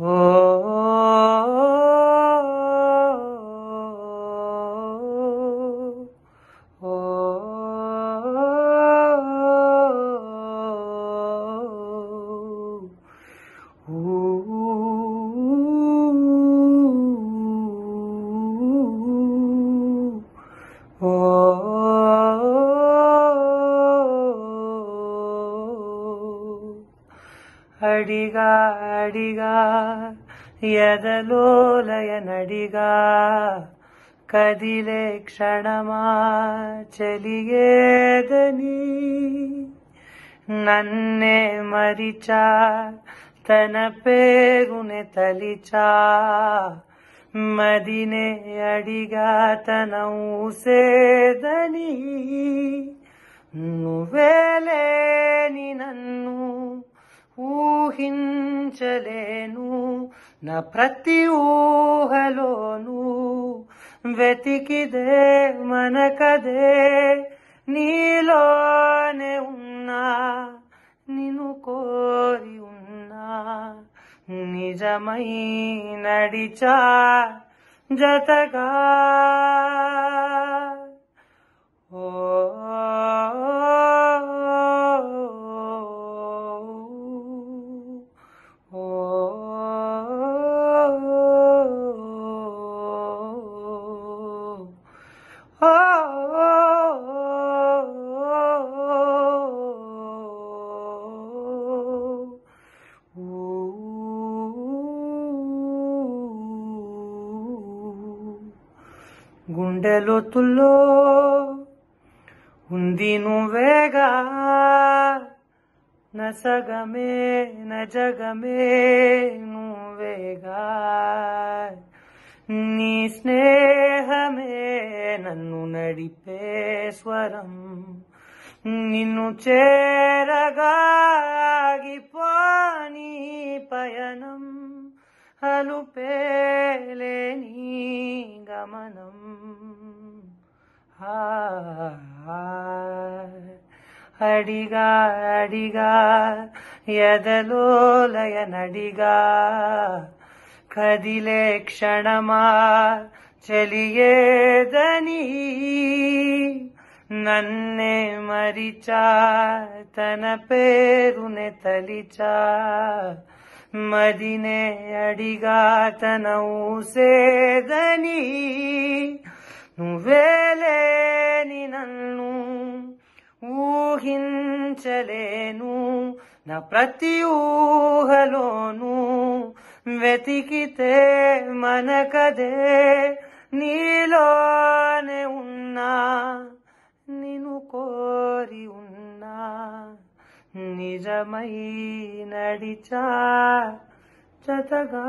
Oh. ಅಡಿಗ ಅಡಿಗ ಯದ ಲೋಲಯ ನಡಿಗ ಕದಿಲೆ ಕ್ಷಣಮ ಚಲಿಗೇದನಿ ನನ್ನೆ ಮರಿಚಾ ತನ ಪೇಗುಣೆ ತಲಿಚ ಮದಿನೆ ಅಡಿಗ ತನ ಊಸೇದಿ ನು ವೇಲೆ ನನ್ನೂ ఊహించలేను నా ప్రతి ఊహలోను వెతికిదే మనకదే నీలోనే ఉన్నా నిను కోరి ఉన్నా నిజమై నడిచా జతగా ఓ గుండె లోతుల్లో ఉంది నువ్వేగా నసగమే నజగమే నువ్వేగా నీ స్నేహమే నన్ను నడిపే స్వరం నిన్ను చేరగాగిపోని పయనం నీ గమనం అడిగా అడిగా ఎదలోలయ నడిగా కదిలే క్షణమా ಚಲಿಯೇದನಿ నన్నే మరిచా తన పేరునే తలిచా ಮದಿನೆ ಅಡಿಗಾತನವು ಸೇದನಿ నువ్వేలేని నన్ను ఊహించలేను నా ప్రతి ఊహలోను వెతికితే మనకదే నీలో స్థిరమై నడిచా చతగా